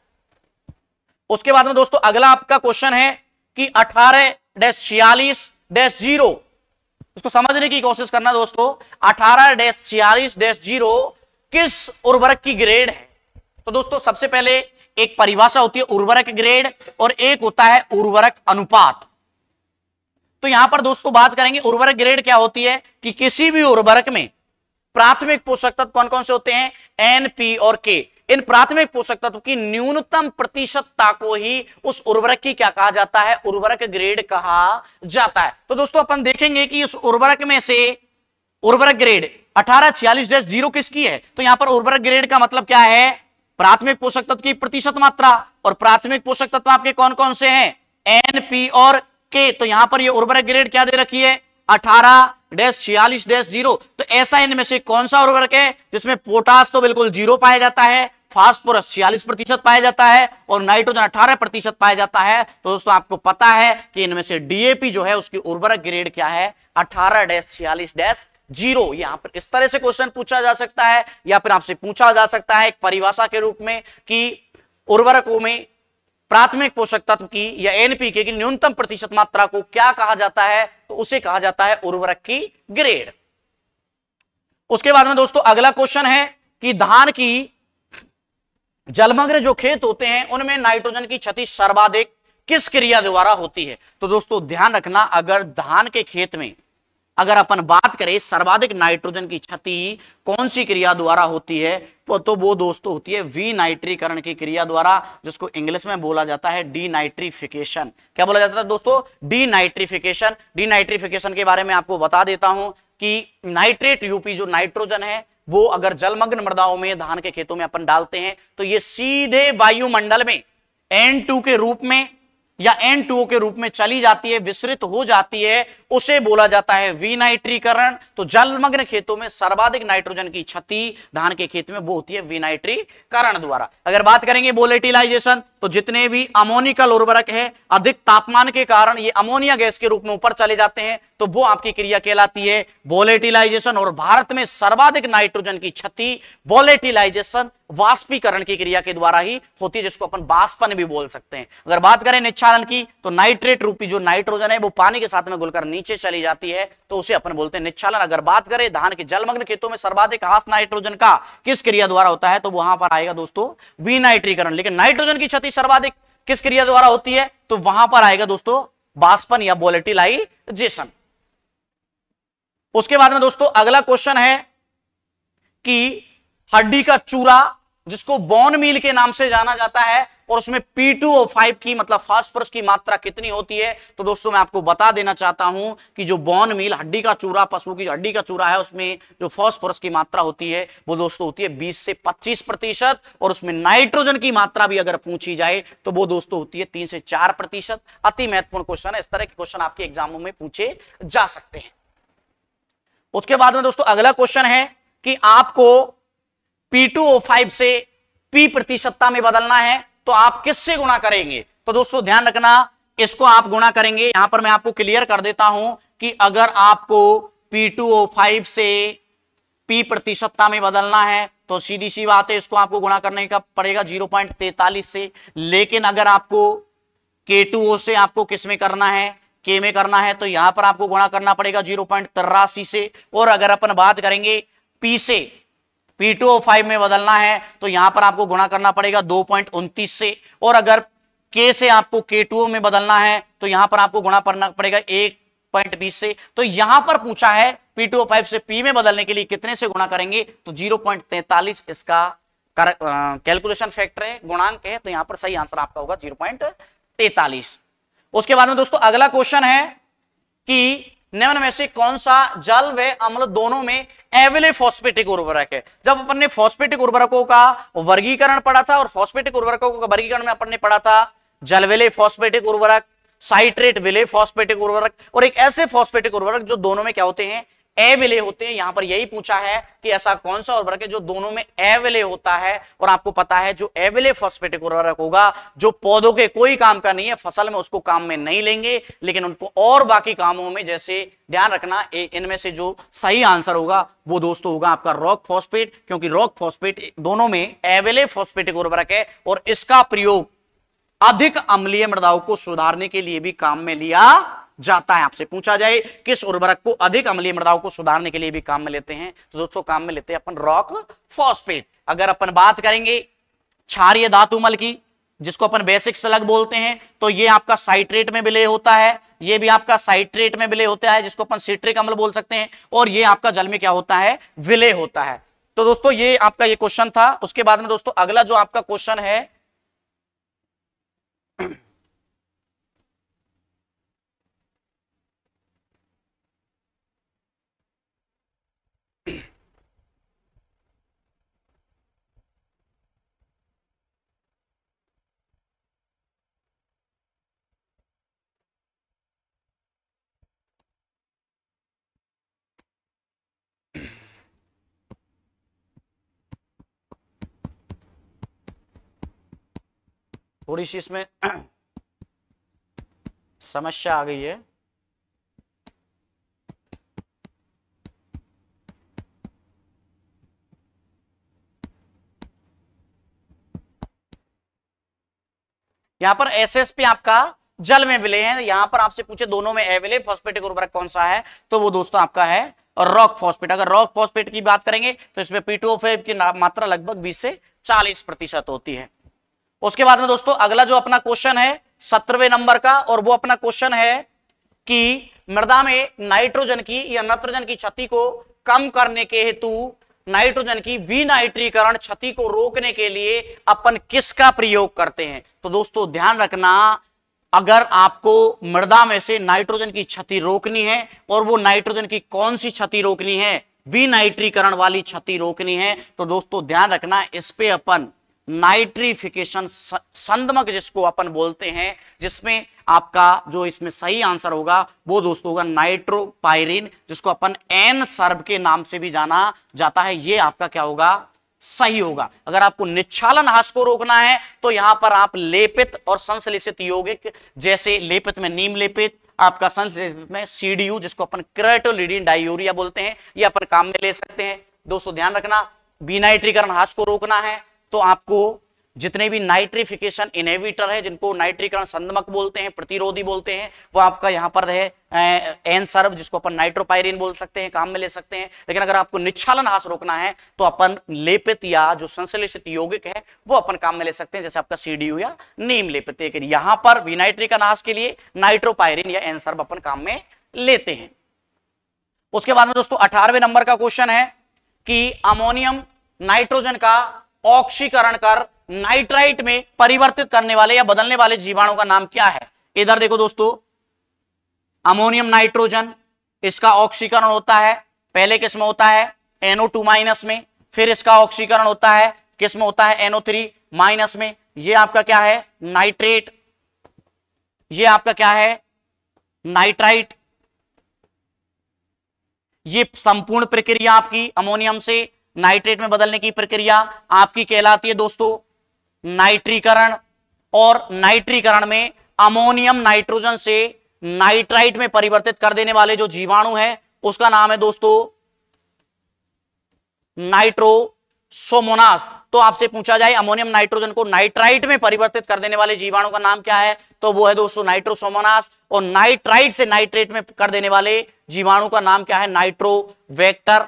उसके बाद में दोस्तों अगला आपका क्वेश्चन है कि अठारह डैश छियालीस डैश जीरो इसको समझने की कोशिश करना दोस्तों अठारह डैश छियालीस डैश जीरो किस उर्वरक की ग्रेड है तो दोस्तों सबसे पहले एक परिभाषा होती है उर्वरक ग्रेड और एक होता है उर्वरक अनुपात तो यहां पर दोस्तों बात करेंगे उर्वरक ग्रेड क्या होती है कि किसी भी उर्वरक में प्राथमिक पोषक तत्व कौन कौन से होते हैं एन पी और के इन प्राथमिक पोषक तत्व की न्यूनतम प्रतिशतता को ही उस उर्वरक की क्या कहा जाता है उर्वरक ग्रेड कहा जाता है तो दोस्तों अपन देखेंगे कि इस उर्वरक में से उर्वरक ग्रेड अठारह छियालीस डैश जीरो किसकी है तो यहां पर उर्वरक ग्रेड का मतलब क्या है प्राथमिक पोषक तत्व की प्रतिशत मात्रा और प्राथमिक पोषक तत्व आपके कौन कौन से हैं एन पी और के तो यहां पर ये उर्वरक ग्रेड क्या दे रखी है अठारह डैश छियालीस डैश जीरो तो ऐसा इनमें से कौन सा उर्वरक है जिसमें पोटास तो बिल्कुल जीरो पाया जाता है फास्फोरस छियालीस प्रतिशत पाया जाता है और नाइट्रोजन अठारह प्रतिशत पाया जाता है तो दोस्तों आपको पता है कि इनमें से डीएपी जो है उसकी उर्वरक ग्रेड क्या है अठारह डैश छियालीस डैश जीरो यहां पर इस तरह से क्वेश्चन पूछा जा सकता है या फिर आपसे पूछा जा सकता है एक परिभाषा के रूप में कि उर्वरकों में प्राथमिक पोषक तत्व की या एनपीके की न्यूनतम प्रतिशत मात्रा को क्या कहा जाता है तो उसे कहा जाता है उर्वरक की ग्रेड उसके बाद में दोस्तों अगला क्वेश्चन है कि धान की जलमग्न जो खेत होते हैं उनमें नाइट्रोजन की क्षति सर्वाधिक किस क्रिया द्वारा होती है तो दोस्तों ध्यान रखना अगर धान के खेत में अगर अपन बात करें सर्वाधिक नाइट्रोजन की क्षति कौन सी क्रिया द्वारा होती है तो वो दोस्तों होती है वी नाइट्रीकरण की क्रिया द्वारा जिसको इंग्लिश में बोला जाता है डी नाइट्रीफिकेशन क्या बोला जाता है दोस्तों डी नाइट्रीफिकेशन डी नाइट्रीफिकेशन के बारे में आपको बता देता हूं कि नाइट्रेट यूपी जो नाइट्रोजन है वो अगर जलमग्न मृदाओं में धान के खेतों में अपन डालते हैं तो ये सीधे वायुमंडल में टू के रूप में या टू के रूप में चली जाती है विसरित हो जाती है उसे बोला जाता है विनाइट्रीकरण तो जलमग्न खेतों में सर्वाधिक नाइट्रोजन की क्षति धान के खेत में वो होती है विनाइट्रीकरण द्वारा अगर बात करेंगे बोलेटिलाइजेशन तो जितने भी अमोनिकल उर्वरक है अधिक तापमान के कारण ये अमोनिया गैस के रूप में ऊपर चले जाते हैं तो वो आपकी क्रिया कहलाती है बोलेटिलाइजेशन और भारत में सर्वाधिक नाइट्रोजन की क्षति बोलेटिलाइजेशन वाष्पीकरण की क्रिया के द्वारा ही होती है जिसको अपन बाष्पन भी बोल सकते हैं अगर बात करें निक्षारण की तो नाइट्रेट रूपी जो नाइट्रोजन है वो पानी के साथ में घुलकर नीचे चली जाती है तो उसे अपन बोलते हैं निच्छालन अगर बात करें धान के जलमग्न खेतों में सर्वाधिक हास नाइट्रोजन का किस क्रिया द्वारा होता है तो वहां पर आएगा दोस्तों विनाइट्रीकरण लेकिन नाइट्रोजन की क्षति सर्वाधिक किस क्रिया द्वारा होती है तो वहां पर आएगा दोस्तों बाष्पन या बोलेटिलाइजेशन उसके बाद में दोस्तों अगला क्वेश्चन है कि हड्डी का चूरा जिसको बॉन मील के नाम से जाना जाता है और उसमें P2O5 की मतलब फास्फोरस की मात्रा कितनी होती है तो दोस्तों मैं आपको बता देना चाहता हूं कि जो बॉन मील हड्डी का चूरा पशु की हड्डी का चूरा है उसमें जो फॉस्फोरस की मात्रा होती है वो दोस्तों होती है बीस से पच्चीस प्रतिशत और उसमें नाइट्रोजन की मात्रा भी अगर पूछी जाए तो वो दोस्तों होती है तीन से चार प्रतिशत अति महत्वपूर्ण क्वेश्चन है इस तरह के क्वेश्चन आपके एग्जामों में पूछे जा सकते हैं उसके बाद में दोस्तों अगला क्वेश्चन है कि आपको फाइव से पी प्रतिशतता में बदलना है तो आप किससे गुणा करेंगे तो दोस्तों ध्यान रखना इसको आप गुणा करेंगे यहां पर मैं आपको क्लियर कर देता हूं कि अगर आपको फाइव से पी प्रतिशतता में बदलना है तो सीधी सी बात है इसको आपको गुणा करने का पड़ेगा तैतालीस से लेकिन अगर आपको ओ से आपको किस में करना है के में करना है तो यहां पर आपको गुणा करना पड़ेगा जीरो पॉइंट तिरासी से और अगर अपन बात करेंगे पी से P2O5 टू ओ फाइव में बदलना है तो यहां पर आपको गुणा करना पड़ेगा दो पॉइंट उनतीस से और अगर K से आपको K2O में बदलना है तो यहां पर आपको गुणा करना पड़ेगा एक पॉइंट बीस से तो यहां पर पूछा है P2O5 फाइव से पी में बदलने के लिए कितने से गुणा करेंगे तो जीरो पॉइंट तैतालीस इसका कैलकुलेशन फैक्टर है गुणांक है तो यहां पर सही आंसर आपका होगा जीरो पॉइंट तैतालीस उसके बाद में दोस्तों अगला क्वेश्चन है कि निम्न में से कौन सा जल व अम्ल दोनों में एवले फॉस्फेटिक उर्वरक है जब अपन ने फॉस्फेटिक उर्वरकों का वर्गीकरण पढ़ा था और फॉस्फेटिक उर्वरकों का वर्गीकरण में अपन ने पढ़ा था जल विले फॉस्फेटिक उर्वरक साइट्रेट विले फॉस्फेटिक उर्वरक और एक ऐसे फॉस्फेटिक उर्वरक जो दोनों में क्या होते हैं एविले होते हैं यहां पर यही पूछा है कि ऐसा कौन सा उर्वरक है जो दोनों में एविले होता है और आपको पता है जो एविले फॉस्फेटिक उर्वरक होगा जो पौधों के कोई काम का नहीं है फसल में उसको काम में नहीं लेंगे लेकिन उनको और बाकी कामों में जैसे ध्यान रखना इनमें से जो सही आंसर होगा वो दोस्तों होगा आपका रॉक फॉस्पेट क्योंकि रॉक फॉस्पेट दोनों में एविले फॉस्पेटिक उर्वरक है और इसका प्रयोग अधिक अम्लीय मृदाओं को सुधारने के लिए भी काम में लिया जाता है आपसे पूछा जाए किस उर्वरक को अधिक अम्लीय मृदाओं को सुधारने के लिए भी काम में लेते हैं तो दोस्तों काम में लेते हैं अपन रॉक फॉस्फेट अगर अपन बात करेंगे क्षारिय धातु मल की जिसको अपन बेसिक सलग बोलते हैं तो ये आपका साइट्रेट में विलय होता है ये भी आपका साइट्रेट में विलय होता है जिसको अपन सिट्रिक अम्ल बोल सकते हैं और ये आपका जल में क्या होता है विलय होता है तो दोस्तों ये आपका ये क्वेश्चन था उसके बाद में दोस्तों अगला जो आपका क्वेश्चन है थोड़ी सी इसमें समस्या आ गई है यहां पर एसएसपी आपका जल में विलय है यहां पर आपसे पूछे दोनों में एविले फॉस्फेटिक उर्वरक कौन सा है तो वो दोस्तों आपका है रॉक फॉस्फेट अगर रॉक फॉस्फेट की बात करेंगे तो इसमें पीटोफेब की मात्रा लगभग 20 से 40 प्रतिशत होती है उसके बाद में दोस्तों अगला जो अपना क्वेश्चन है सत्रवे नंबर का और वो अपना क्वेश्चन है कि मृदा में नाइट्रोजन की या नाइट्रोजन की क्षति को कम करने के हेतु नाइट्रोजन की विनाइट्रीकरण क्षति को रोकने के लिए अपन किसका प्रयोग करते हैं तो दोस्तों ध्यान रखना अगर आपको मृदा में से नाइट्रोजन की क्षति रोकनी है और वो नाइट्रोजन की कौन सी क्षति रोकनी है विनाइट्रीकरण वाली क्षति रोकनी है तो दोस्तों ध्यान रखना इस पे अपन नाइट्रीफिकेशन संदमक जिसको अपन बोलते हैं जिसमें आपका जो इसमें सही आंसर होगा वो दोस्तों होगा नाइट्रोपायरिन जिसको अपन एन सर्व के नाम से भी जाना जाता है ये आपका क्या होगा सही होगा अगर आपको निच्छालन हास को रोकना है तो यहां पर आप लेपित और संश्लेषित यौगिक जैसे लेपित में नीम लेपित आपका संश्लेषित में सीडीयू जिसको अपन क्रेटोलिडिन डायूरिया बोलते हैं ये अपन काम में ले सकते हैं दोस्तों ध्यान रखना बीनाइट्रीकरण हास को रोकना है तो आपको जितने भी नाइट्रिफिकेशन इनहेबिटर है जिनको नाइट्रीकरण संदमक बोलते हैं प्रतिरोधी बोलते हैं वो आपका यहाँ पर है एन सर्व जिसको अपन नाइट्रोपायरिन बोल सकते हैं काम में ले सकते हैं लेकिन अगर आपको निच्छालन हास रोकना है तो अपन लेपित या जो संश्लेषित यौगिक है वो अपन काम में ले सकते हैं जैसे आपका सी या नीम लेपित लेकिन यहाँ पर विनाइट्रिका हास के लिए नाइट्रोपायरिन या एन सर्व अपन काम में लेते हैं उसके बाद में दोस्तों अठारहवें नंबर का क्वेश्चन है कि अमोनियम नाइट्रोजन का ऑक्सीकरण कर नाइट्राइट में परिवर्तित करने वाले या बदलने वाले जीवाणु का नाम क्या है इधर देखो दोस्तों अमोनियम नाइट्रोजन इसका ऑक्सीकरण होता है पहले किस में होता है एनओ टू माइनस में फिर इसका ऑक्सीकरण होता है किस में होता है एनओ थ्री माइनस में ये आपका क्या है नाइट्रेट ये आपका क्या है नाइट्राइट ये संपूर्ण प्रक्रिया आपकी अमोनियम से नाइट्रेट में बदलने की प्रक्रिया आपकी कहलाती है दोस्तों नाइट्रीकरण और नाइट्रीकरण में अमोनियम नाइट्रोजन से नाइट्राइट में परिवर्तित कर देने वाले जो जीवाणु है उसका नाम है दोस्तों नाइट्रोसोमोनास तो आपसे पूछा जाए अमोनियम नाइट्रोजन को नाइट्राइट में परिवर्तित कर देने वाले जीवाणु का नाम क्या है तो वो है दोस्तों नाइट्रोसोमोनास और नाइट्राइट से नाइट्रेट में कर देने वाले जीवाणु का नाम क्या है नाइट्रोवेक्टर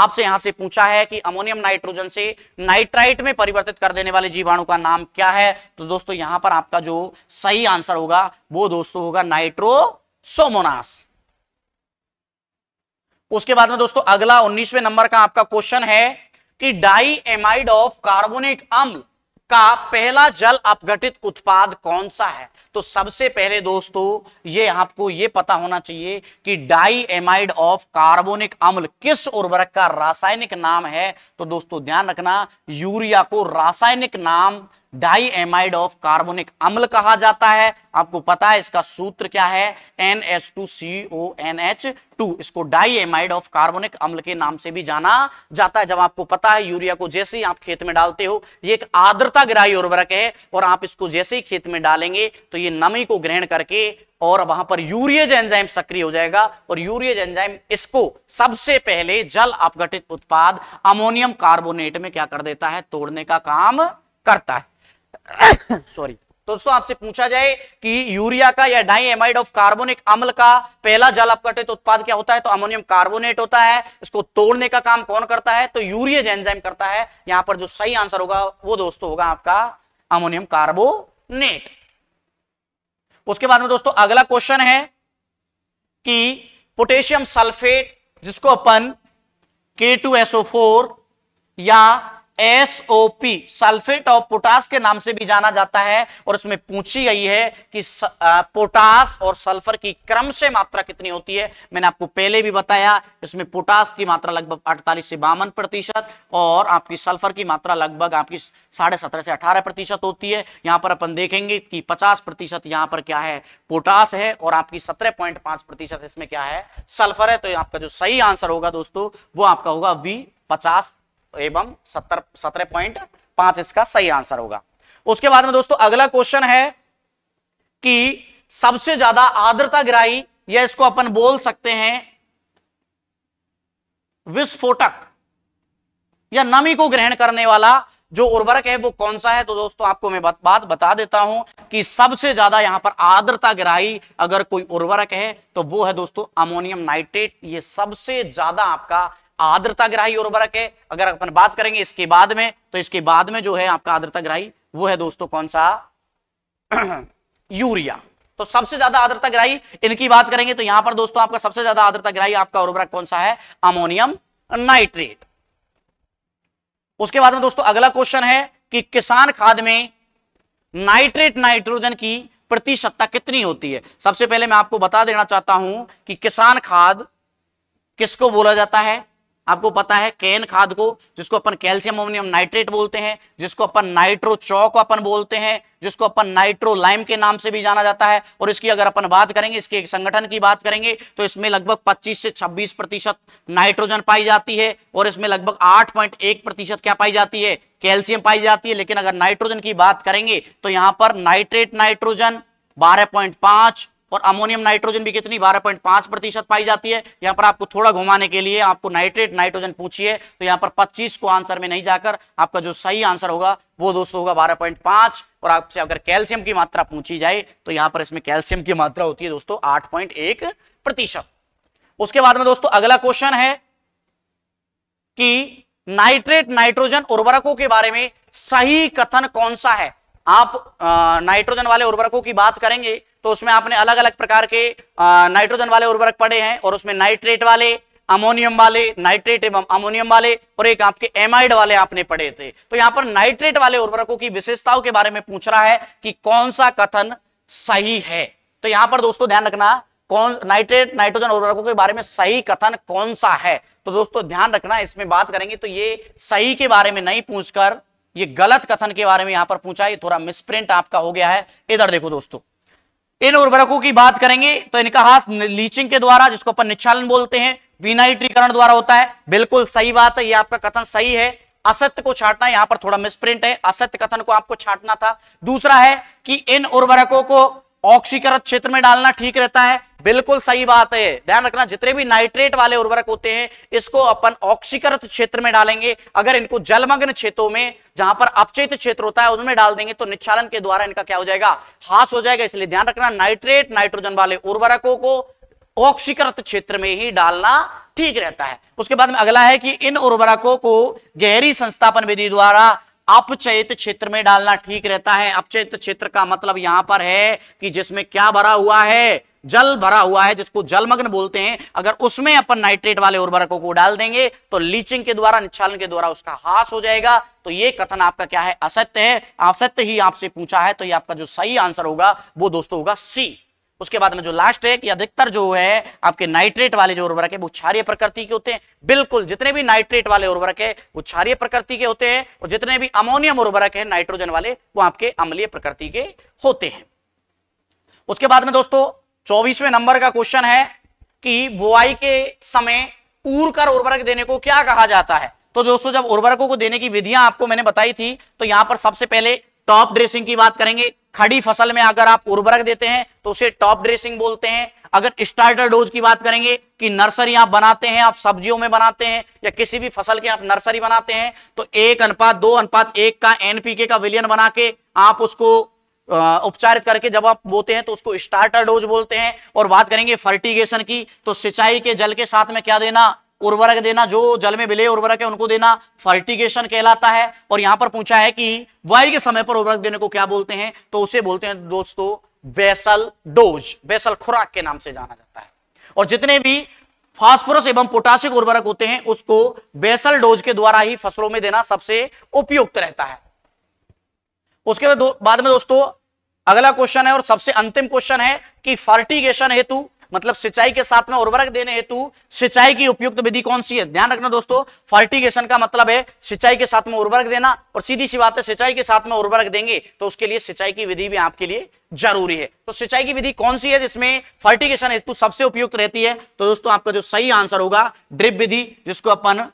आपसे यहां से पूछा है कि अमोनियम नाइट्रोजन से नाइट्राइट में परिवर्तित कर देने वाले जीवाणु का नाम क्या है तो दोस्तों यहां पर आपका जो सही आंसर होगा वो दोस्तों होगा नाइट्रोसोमोनास उसके बाद में दोस्तों अगला उन्नीसवे नंबर का आपका क्वेश्चन है कि डाई एमाइड ऑफ कार्बोनिक अम्ल का पहला जल अपघटित उत्पाद कौन सा है तो सबसे पहले दोस्तों ये आपको ये पता होना चाहिए कि डाई एमाइड ऑफ कार्बोनिक अम्ल किस उर्वरक का रासायनिक नाम है तो दोस्तों ध्यान रखना यूरिया को रासायनिक नाम डाई एमाइड ऑफ कार्बोनिक अम्ल कहा जाता है आपको पता है इसका सूत्र क्या है N S two C O N H two इसको डाई एमाइड ऑफ कार्बोनिक अम्ल के नाम से भी जाना जाता है जब आपको पता है यूरिया को जैसे ही आप खेत में डालते हो ये एक आर्द्रता ग्राही उर्वरक है और आप इसको जैसे ही खेत में डालेंगे तो ये नमी को ग्रहण करके और वहां पर यूरियज एंजाइम सक्रिय हो जाएगा और यूरियज एंजाइम इसको सबसे पहले जल अपघटित उत्पाद अमोनियम कार्बोनेट में क्या कर देता है तोड़ने का काम करता है सॉरी तो दोस्तों आपसे पूछा जाए कि यूरिया का या डाई एमाइड ऑफ कार्बोनिक अम्ल का पहला जल अपघटित तो उत्पाद क्या होता है तो अमोनियम कार्बोनेट होता है इसको तोड़ने का काम कौन करता है तो यूरिया एंजाइम करता है यहां पर जो सही आंसर होगा वो दोस्तों होगा आपका अमोनियम कार्बोनेट उसके बाद में दोस्तों अगला क्वेश्चन है कि पोटेशियम सल्फेट जिसको अपन के या एसओपी सल्फेट ऑफ पोटास के नाम से भी जाना जाता है और इसमें पूछी गई है कि पोटास और सल्फर की क्रम से मात्रा कितनी होती है मैंने आपको पहले भी बताया इसमें पोटास की मात्रा लगभग 48 से बावन प्रतिशत और आपकी सल्फर की मात्रा लगभग आपकी साढ़े सत्रह से अठारह प्रतिशत होती है यहां पर अपन देखेंगे कि पचास प्रतिशत यहां पर क्या है पोटास है और आपकी सत्रह पॉइंट पांच प्रतिशत इसमें क्या है सल्फर है तो आपका जो सही आंसर होगा दोस्तों वो आपका होगा वी पचास एवं सत्तर सत्रह पॉइंट पांच इसका सही आंसर होगा उसके बाद में दोस्तों अगला क्वेश्चन है कि सबसे ज्यादा आर्द्रता ग्राही या इसको अपन बोल सकते हैं विस्फोटक या नमी को ग्रहण करने वाला जो उर्वरक है वो कौन सा है तो दोस्तों आपको मैं बात, बात बता देता हूं कि सबसे ज्यादा यहां पर आर्द्रता ग्राही अगर कोई उर्वरक है तो वो है दोस्तों अमोनियम नाइट्रेट ये सबसे ज्यादा आपका ग्राही उर्वरक है अगर अपन बात करेंगे इसके बाद में तो इसके बाद में जो है आपका ग्राही वो है दोस्तों कौन सा [clears throat] यूरिया तो सबसे ज्यादा ग्राही इनकी बात करेंगे तो यहां पर दोस्तों आपका सबसे ज्यादा ग्राही आपका उर्वरक कौन सा है अमोनियम नाइट्रेट उसके बाद में दोस्तों अगला क्वेश्चन है कि किसान खाद में नाइट्रेट नाइट्रोजन की प्रतिशतता कितनी होती है सबसे पहले मैं आपको बता देना चाहता हूं कि किसान खाद किसको बोला जाता है आपको पता है केन खाद को जिसको अपन कैल्शियम अमोनियम नाइट्रेट बोलते हैं जिसको अपन नाइट्रो चौक अपन बोलते हैं जिसको अपन नाइट्रो लाइम के नाम से भी जाना जाता है और इसकी अगर अपन बात करेंगे इसके एक संगठन की बात करेंगे तो इसमें लगभग 25 से 26 प्रतिशत नाइट्रोजन पाई जाती है और इसमें लगभग 8.1 प्रतिशत क्या पाई जाती है कैल्शियम पाई जाती है लेकिन अगर नाइट्रोजन की बात करेंगे तो यहां पर नाइट्रेट नाइट्रोजन बारह और अमोनियम नाइट्रोजन भी कितनी बारह पॉइंट पांच प्रतिशत पाई जाती है यहाँ पर आपको थोड़ा घुमाने के लिए आपको नाइट्रेट नाइट्रोजन पूछिए तो यहाँ पर पच्चीस को आंसर में नहीं जाकर आपका जो सही आंसर होगा वो दोस्तों होगा बारह पॉइंट पांच और आपसे अगर कैल्शियम की मात्रा पूछी जाए तो यहाँ पर इसमें कैल्शियम की मात्रा होती है दोस्तों आठ पॉइंट एक प्रतिशत उसके बाद में दोस्तों अगला क्वेश्चन है कि नाइट्रेट नाइट्रोजन उर्वरकों के बारे में सही कथन कौन सा है आप नाइट्रोजन वाले उर्वरकों की बात करेंगे तो उसमें आपने अलग अलग प्रकार के नाइट्रोजन वाले उर्वरक पड़े हैं और उसमें नाइट्रेट वाले अमोनियम वाले नाइट्रेट एवं अमोनियम वाले और एक आपके एमाइड वाले आपने पढ़े थे तो यहां पर नाइट्रेट वाले उर्वरकों की विशेषताओं के बारे में पूछ रहा है कि कौन सा कथन सही है तो यहां पर दोस्तों ध्यान रखना कौन नाइट्रेट नाइट्रोजन उर्वरकों के बारे में सही कथन कौन सा है तो दोस्तों ध्यान रखना इसमें बात करेंगे तो ये सही के बारे में नहीं पूछकर ये गलत कथन के बारे में यहां पर पूछा ये थोड़ा मिसप्रिंट आपका हो गया है इधर देखो दोस्तों इन उर्वरकों की बात करेंगे तो इनका हाथ लीचिंग के द्वारा जिसको अपन निच्छालन बोलते हैं विनाइट्रीकरण द्वारा होता है बिल्कुल सही बात है ये आपका कथन सही है असत्य को छाटना यहां पर थोड़ा मिसप्रिंट है असत्य कथन को आपको छाटना था दूसरा है कि इन उर्वरकों को ऑक्सीकृत क्षेत्र में डालना ठीक रहता है बिल्कुल सही बात है ध्यान रखना जितने भी नाइट्रेट वाले उर्वरक होते हैं इसको अपन ऑक्सीकृत क्षेत्र में डालेंगे अगर इनको जलमग्न क्षेत्रों में जहां पर अपचित क्षेत्र होता है उसमें डाल देंगे तो निक्षालन के द्वारा इनका क्या हो जाएगा हास हो जाएगा इसलिए ध्यान रखना नाइट्रेट नाइट्रोजन वाले उर्वरकों को ऑक्सीकृत क्षेत्र में ही डालना ठीक रहता है उसके बाद में अगला है कि इन उर्वरकों को गहरी संस्थापन विधि द्वारा अपचयित क्षेत्र में डालना ठीक रहता है अपचयित क्षेत्र का मतलब यहां पर है कि जिसमें क्या भरा हुआ है जल भरा हुआ है जिसको जलमग्न बोलते हैं अगर उसमें अपन नाइट्रेट वाले उर्वरकों को डाल देंगे तो लीचिंग के द्वारा निच्छालन के द्वारा उसका हास हो जाएगा तो ये कथन आपका क्या है असत्य है असत्य ही आपसे पूछा है तो ये आपका जो सही आंसर होगा वो दोस्तों होगा सी उसके बाद में जो लास्ट है कि अधिकतर जो है आपके नाइट्रेट वाले जो उर्वरक है वो क्षारिय प्रकृति के होते हैं बिल्कुल जितने भी नाइट्रेट वाले उर्वरक है वो क्षारिय प्रकृति के होते हैं और जितने भी अमोनियम उर्वरक है नाइट्रोजन वाले वो आपके अम्लीय प्रकृति के होते हैं उसके बाद में दोस्तों चौबीसवें नंबर का क्वेश्चन है कि बुआई के समय ऊर कर उर्वरक देने को क्या कहा जाता है तो दोस्तों जब उर्वरकों को देने की विधियां आपको मैंने बताई थी तो यहां पर सबसे पहले टॉप ड्रेसिंग की बात करेंगे खड़ी फसल में अगर आप उर्वरक देते हैं तो उसे टॉप ड्रेसिंग बोलते हैं अगर स्टार्टर डोज की बात करेंगे कि नर्सरी आप बनाते हैं आप सब्जियों में बनाते हैं या किसी भी फसल के आप नर्सरी बनाते हैं तो एक अनुपात दो अनुपात एक का एनपीके का विलियन बना के आप उसको उपचारित करके जब आप बोते हैं तो उसको स्टार्टर डोज बोलते हैं और बात करेंगे फर्टिगेशन की तो सिंचाई के जल के साथ में क्या देना उर्वरक देना जो जल में मिले उर्वरक है उनको देना फर्टिगेशन कहलाता है और यहां पर पूछा है कि वायु के समय पर उर्वरक देने को क्या बोलते हैं तो उसे बोलते हैं दोस्तों वैसल डोज वैसल खुराक के नाम से जाना जाता है और जितने भी फास्फोरस एवं पोटासिक उर्वरक होते हैं उसको बेसल डोज के द्वारा ही फसलों में देना सबसे उपयुक्त रहता है उसके बाद बाद में दोस्तों अगला क्वेश्चन है और सबसे अंतिम क्वेश्चन है कि फर्टिगेशन हेतु मतलब सिंचाई के साथ में उर्वरक देने हेतु सिंचाई की उपयुक्त विधि कौन सी है ध्यान रखना दोस्तों फर्टिगेशन का मतलब है सिंचाई के साथ में उर्वरक देना और सीधी सी बात है सिंचाई के साथ में उर्वरक देंगे तो उसके लिए सिंचाई की विधि भी आपके लिए जरूरी है तो सिंचाई की विधि कौन सी है जिसमें फर्टिगेशन हेतु सबसे उपयुक्त रहती है तो दोस्तों आपका जो सही आंसर होगा ड्रिप विधि जिसको अपन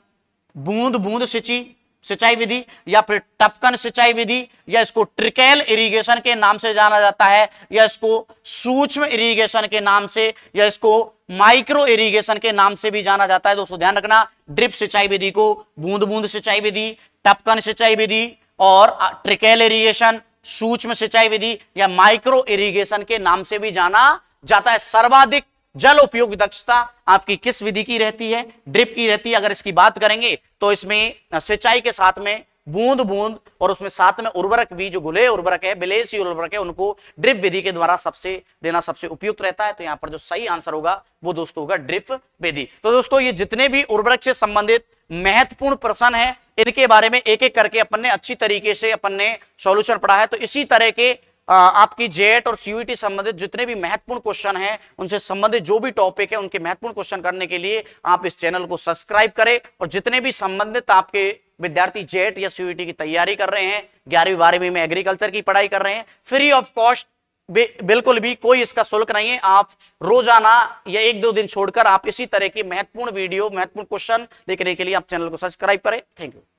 बूंद बूंद सिंची सिंचाई विधि या फिर टपकन सिंचाई विधि या इसको ट्रिकेल इरिगेशन के नाम से जाना जाता है या इसको सूक्ष्म इरिगेशन के नाम से या इसको माइक्रो इरिगेशन के नाम से भी जाना जाता है दोस्तों ध्यान रखना ड्रिप सिंचाई विधि को बूंद बूंद सिंचाई विधि टपकन सिंचाई विधि और ट्रिकेल इरिगेशन सूक्ष्म सिंचाई विधि या माइक्रो इरिगेशन के नाम से भी जाना जाता है सर्वाधिक जल उपयोग दक्षता आपकी किस विधि की रहती है ड्रिप की रहती है अगर इसकी बात करेंगे तो इसमें सिंचाई के साथ में बूंद बूंद और उसमें साथ में उर्वरक भी जो गुले उर्वरक है बिलेसी उर्वरक है उनको ड्रिप विधि के द्वारा सबसे देना सबसे उपयुक्त रहता है तो यहाँ पर जो सही आंसर होगा वो दोस्तों होगा ड्रिप विधि तो दोस्तों ये जितने भी उर्वरक से संबंधित महत्वपूर्ण प्रश्न है इनके बारे में एक एक करके अपन ने अच्छी तरीके से अपन ने सोल्यूशन पढ़ा है तो इसी तरह के आपकी जेट और सीयूटी संबंधित जितने भी महत्वपूर्ण क्वेश्चन हैं उनसे संबंधित जो भी टॉपिक है उनके महत्वपूर्ण क्वेश्चन करने के लिए आप इस चैनल को सब्सक्राइब करें और जितने भी संबंधित आपके विद्यार्थी जेट या सीयूटी की तैयारी कर रहे हैं ग्यारहवीं बारहवीं में एग्रीकल्चर की पढ़ाई कर रहे हैं फ्री ऑफ कॉस्ट बिल्कुल भी कोई इसका शुल्क नहीं है आप रोजाना या एक दो दिन छोड़कर आप इसी तरह की महत्वपूर्ण वीडियो महत्वपूर्ण क्वेश्चन देखने के लिए आप चैनल को सब्सक्राइब करें थैंक यू